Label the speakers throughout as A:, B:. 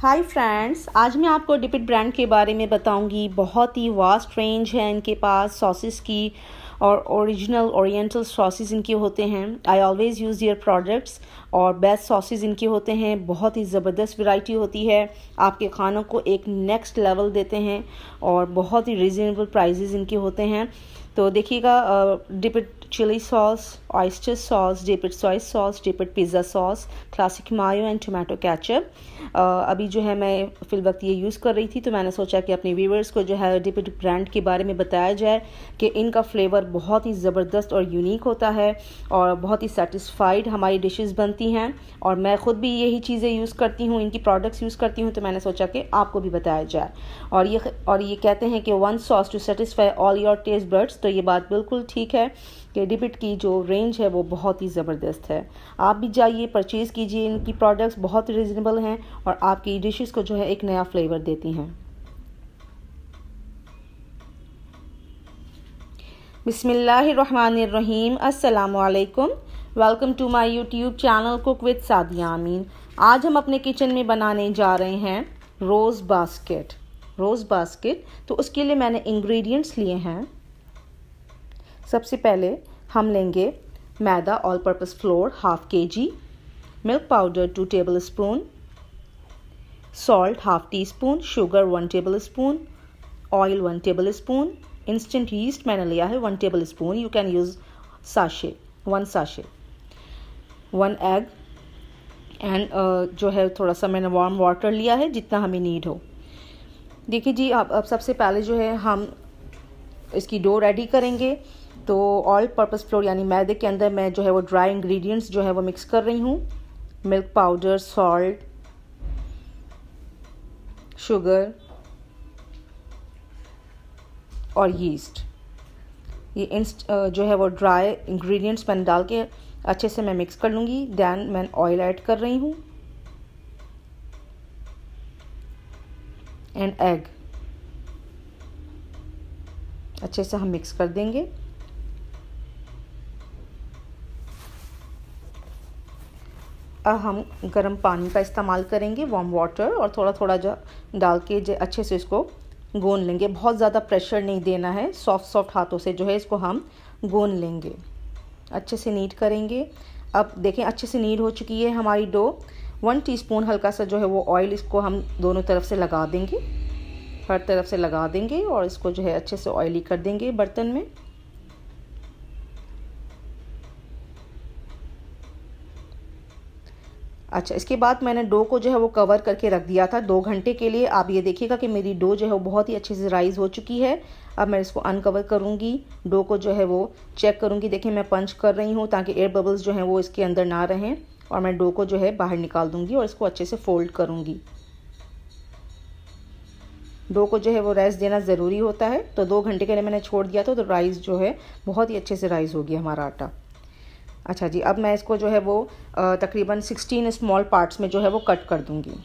A: hi friends आज मैं आपको डिपिट ब्रांड के बारे में बताऊंगी बहुत ही वास्ट रेंज है इनके पास सॉसेस की और ओरिजिनल ओरिएंटल सॉसेज इनके होते हैं I always use your products और बेस्ट सॉसेज इनके होते हैं बहुत ही ज़बरदस्त वैरायटी होती है आपके खानों को एक नेक्स्ट लेवल देते हैं और बहुत ही रिजनेबल प्राइजेज़ इनके होते हैं तो देखिएगा dipped chili sauce oyster sauce dipped soy sauce dipped pizza sauce classic mayo and tomato ketchup अभी जो है मैं फिल वक्त ये यूज़ कर रही थी तो मैंने सोचा कि अपने व्यूवर्स को जो है डिपिड ब्रांड के बारे में बताया जाए कि इनका फ्लेवर बहुत ही ज़बरदस्त और यूनिक होता है और बहुत ही सेटिस्फाइड हमारी डिशेज़ बनती हैं और मैं ख़ुद भी यही चीज़ें यूज़ करती हूँ इनकी प्रोडक्ट्स यूज़ करती हूँ तो मैंने सोचा कि आपको भी बताया जाए और ये और ये कहते हैं कि one sauce to satisfy all your taste birds तो तो ये बात बिल्कुल ठीक है कि डिबिट की जो रेंज है वो बहुत ही ज़बरदस्त है आप भी जाइए परचेज़ कीजिए इनकी प्रोडक्ट्स बहुत रिजनेबल हैं और आपकी डिशेस को जो है एक नया फ्लेवर देती हैं बिसमीम अल्लाम welcome to my YouTube channel cook with Sadia आमीन आज हम अपने किचन में बनाने जा रहे हैं रोज़ बास्केट रोज़ बास्केट तो उसके लिए मैंने इंग्रेडिएंट्स लिए हैं सबसे पहले हम लेंगे मैदा all purpose flour half K G milk powder two table spoon salt half tea spoon sugar one table spoon oil one table spoon instant yeast मैंने लिया है one table spoon you can use sachet one sachet one egg and जो है थोड़ा सा मैंने warm water लिया है जितना हमें नीड हो देखिए जी अब अब सबसे पहले जो है हम इसकी डो रेडी करेंगे तो ऑल पर्पज़ फ्लोर यानी मैदे के अंदर मैं जो है वो ड्राई इंग्रेडिएंट्स जो है वो मिक्स कर रही हूँ मिल्क पाउडर सॉल्ट शुगर और यीस्ट ये इंस्ट जो है वो ड्राई इंग्रेडिएंट्स मैंने डाल के अच्छे से मैं मिक्स कर लूँगी दैन मैं ऑयल ऐड कर रही हूँ एंड एग अच्छे से हम मिक्स कर देंगे अब हम गर्म पानी का इस्तेमाल करेंगे वार्म वाटर और थोड़ा थोड़ा जो डाल के जो अच्छे से इसको गोन लेंगे बहुत ज़्यादा प्रेशर नहीं देना है सॉफ्ट सॉफ्ट हाथों से जो है इसको हम गोन लेंगे अच्छे से नीट करेंगे अब देखें अच्छे से नीट हो चुकी है हमारी डो वन टीस्पून हल्का सा जो है वो ऑयल इसको हम दोनों तरफ से लगा देंगे हर तरफ से लगा देंगे और इसको जो है अच्छे से ऑयली कर देंगे बर्तन में अच्छा इसके बाद मैंने डो को जो है वो कवर करके रख दिया था दो घंटे के लिए आप ये देखिएगा कि मेरी डो जो है वो बहुत ही अच्छे से राइज़ हो चुकी है अब मैं इसको अनकवर करूँगी डो को जो है वो चेक करूँगी देखिए मैं पंच कर रही हूँ ताकि एयर बबल्स जो हैं वो इसके अंदर ना रहें और मैं डो को जो है बाहर निकाल दूँगी और इसको अच्छे से फोल्ड करूँगी डो को जो है वो राइस देना ज़रूरी होता है तो दो घंटे के लिए मैंने छोड़ दिया था तो राइस जो है बहुत ही अच्छे से राइस हो गया हमारा आटा अच्छा जी अब मैं इसको जो है वो तकरीबन सिक्सटीन स्मॉल पार्ट्स में जो है वो कट कर दूँगी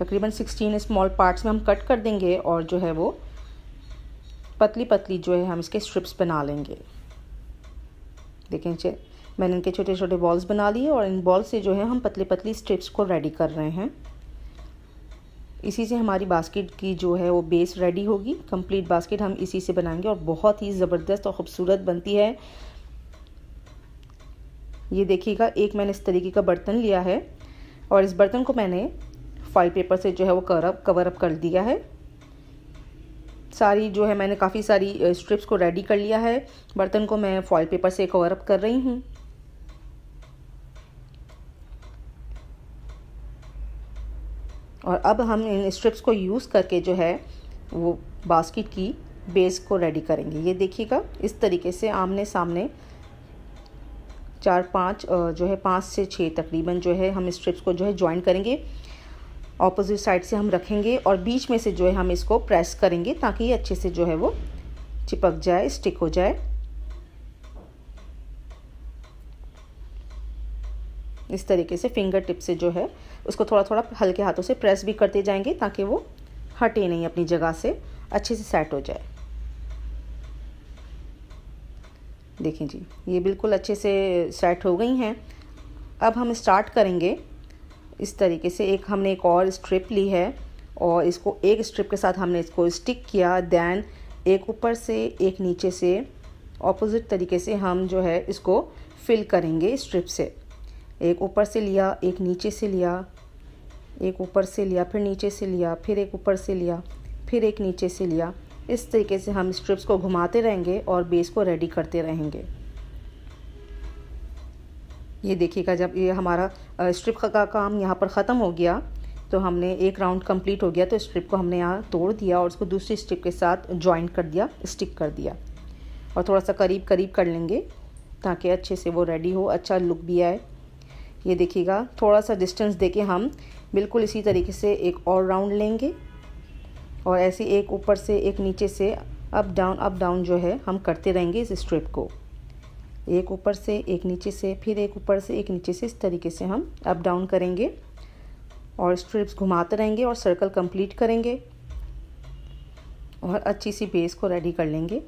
A: तकरीबन सिक्सटीन स्मॉल पार्ट्स में हम कट कर देंगे और जो है वो पतली पतली जो है हम इसके स्ट्रिप्स बना लेंगे देखें मैंने इनके छोटे छोटे बॉल्स बना लिए और इन बॉल्स से जो है हम पतली पतली स्ट्रिप्स को रेडी कर रहे हैं इसी से हमारी बास्केट की जो है वो बेस रेडी होगी कंप्लीट बास्केट हम इसी से बनाएंगे और बहुत ही ज़बरदस्त और ख़ूबसूरत बनती है ये देखिएगा एक मैंने इस तरीके का बर्तन लिया है और इस बर्तन को मैंने फॉइल पेपर से जो है वो अप कवर अप कर दिया है सारी जो है मैंने काफ़ी सारी स्ट्रिप्स को रेडी कर लिया है बर्तन को मैं फॉइल पेपर से कवर अप कर रही हूँ और अब हम इन स्ट्रिप्स को यूज़ करके जो है वो बास्केट की बेस को रेडी करेंगे ये देखिएगा इस तरीके से आमने सामने चार पाँच जो है पाँच से छः तकरीबन जो है हम स्ट्रिप्स को जो है ज्वाइन करेंगे ऑपोजिट साइड से हम रखेंगे और बीच में से जो है हम इसको प्रेस करेंगे ताकि अच्छे से जो है वो चिपक जाए स्टिक हो जाए इस तरीके से फिंगर टिप से जो है उसको थोड़ा थोड़ा हल्के हाथों से प्रेस भी करते जाएंगे ताकि वो हटे नहीं अपनी जगह से अच्छे से सेट हो जाए देखें जी ये बिल्कुल अच्छे से सेट हो गई हैं अब हम स्टार्ट करेंगे इस तरीके से एक हमने एक और स्ट्रिप ली है और इसको एक स्ट्रिप के साथ हमने इसको स्टिक किया दैन एक ऊपर से एक नीचे से ऑपोजिट तरीके से हम जो है इसको फिल करेंगे स्ट्रिप से एक ऊपर से लिया एक नीचे से लिया एक ऊपर से लिया फिर नीचे से लिया फिर एक ऊपर से लिया फिर एक नीचे से लिया इस तरीके से हम स्ट्रिप्स को घुमाते रहेंगे और बेस को रेडी करते रहेंगे ये देखिएगा जब ये हमारा स्ट्रिप का, का काम यहाँ पर ख़त्म हो गया तो हमने एक राउंड कंप्लीट हो गया तो स्ट्रिप को हमने यहाँ तोड़ दिया और उसको दूसरी स्ट्रिप के साथ ज्वाइन कर दिया स्टिक कर दिया और थोड़ा सा करीब करीब कर लेंगे ताकि अच्छे से वो रेडी हो अच्छा लुक भी आए ये देखिएगा थोड़ा सा डिस्टेंस देके हम बिल्कुल इसी तरीके से एक और राउंड लेंगे और ऐसे एक ऊपर से एक नीचे से अप डाउन अप डाउन जो है हम करते रहेंगे इस स्ट्रिप को एक ऊपर से एक नीचे से फिर एक ऊपर से एक नीचे से इस तरीके से हम अप डाउन करेंगे और स्ट्रिप्स घुमाते रहेंगे और सर्कल कंप्लीट करेंगे और अच्छी सी बेस को रेडी कर लेंगे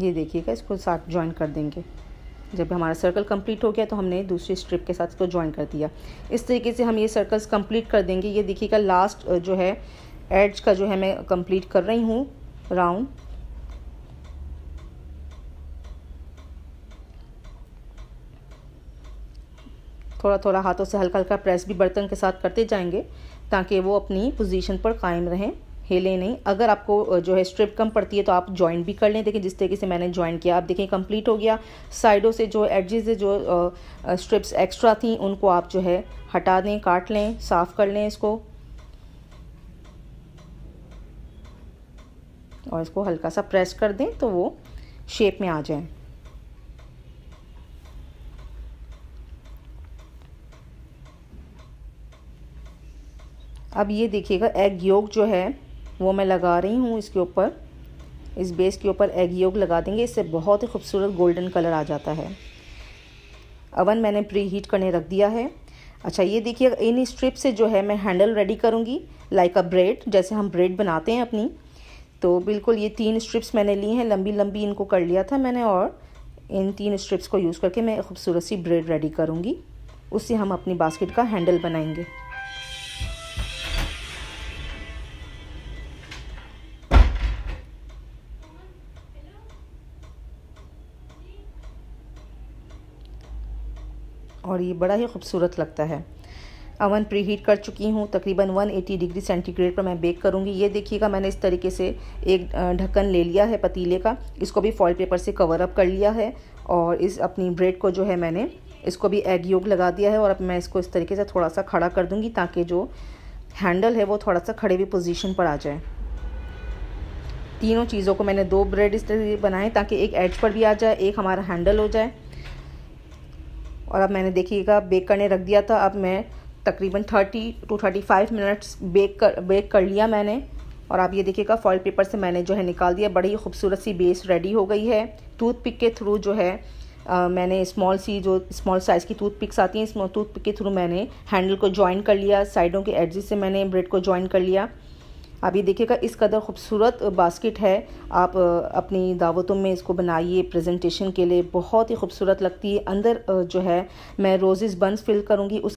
A: ये देखिएगा इसको साथ ज्वाइन कर देंगे जब हमारा सर्कल कंप्लीट हो गया तो हमने दूसरी स्ट्रिप के साथ इसको ज्वाइन कर दिया इस तरीके से हम ये सर्कल्स कंप्लीट कर देंगे ये देखिएगा लास्ट जो है एड्स का जो है मैं कंप्लीट कर रही हूँ राउंड थोड़ा थोड़ा हाथों से हल्का हल्का प्रेस भी बर्तन के साथ करते जाएंगे ताकि वो अपनी पोजीशन पर कायम रहें हिले नहीं अगर आपको जो है स्ट्रिप कम पड़ती है तो आप ज्वाइन भी कर लें देखें जिस तरीके से मैंने ज्वाइन किया आप देखें कंप्लीट हो गया साइडों से जो एडजेस से जो स्ट्रिप्स एक्स्ट्रा थी उनको आप जो है हटा दें काट लें साफ़ कर लें इसको और इसको हल्का सा प्रेस कर दें तो वो शेप में आ जाए अब ये देखिएगा एग योग जो है वो मैं लगा रही हूँ इसके ऊपर इस बेस के ऊपर एग योग लगा देंगे इससे बहुत ही खूबसूरत गोल्डन कलर आ जाता है अवन मैंने प्री हीट करने रख दिया है अच्छा ये देखिए इन स्ट्रिप से जो है मैं हैंडल रेडी करूँगी लाइक अ ब्रेड जैसे हम ब्रेड बनाते हैं अपनी तो बिल्कुल ये तीन स्ट्रिप्स मैंने ली हैं लंबी लंबी इनको कर लिया था मैंने और इन तीन स्ट्रिप्स को यूज़ करके मैं खूबसूरत सी ब्रेड रेडी करूँगी उससे हम अपनी बास्केट का हैंडल बनाएंगे और ये बड़ा ही खूबसूरत लगता है अवन प्री हीट कर चुकी हूँ तकरीबन 180 डिग्री सेंटीग्रेड पर मैं बेक करूँगी ये देखिएगा मैंने इस तरीके से एक ढक्कन ले लिया है पतीले का इसको भी फॉइल पेपर से कवर अप कर लिया है और इस अपनी ब्रेड को जो है मैंने इसको भी एग योग लगा दिया है और अब मैं इसको इस तरीके से थोड़ा सा खड़ा कर दूँगी ताकि जो हैंडल है वो थोड़ा सा खड़े हुई पोजिशन पर आ जाए तीनों चीज़ों को मैंने दो ब्रेड इस तरह बनाए ताकि एक एज पर भी आ जाए एक हमारा हैंडल हो जाए और अब मैंने देखिएगा बेक करने रख दिया था अब मैं तकरीबन thirty two thirty five minutes bake कर बेक कर लिया मैंने और आप ये देखिएगा फॉइल पेपर से मैंने जो है निकाल दिया बड़ी ही खूबसूरत सी बेस रेडी हो गई है टूथ पिक के थ्रू जो है आ, मैंने स्मॉल सी जो स्मॉल साइज़ की टूथ पिक्स आती हैं इस टूथ पिक के थ्रू मैंने हैंडल को ज्वाइन कर लिया साइडों के एडजेस से मैंने ब्रेड को ज्वाइन कर लिया आप ये देखिएगा इस कदर खूबसूरत बास्केट है आप अपनी दावतों में इसको बनाइए प्रेजेंटेशन के लिए बहुत ही खूबसूरत लगती है अंदर जो है मैं रोज़ेस बंस फिल करूँगी उस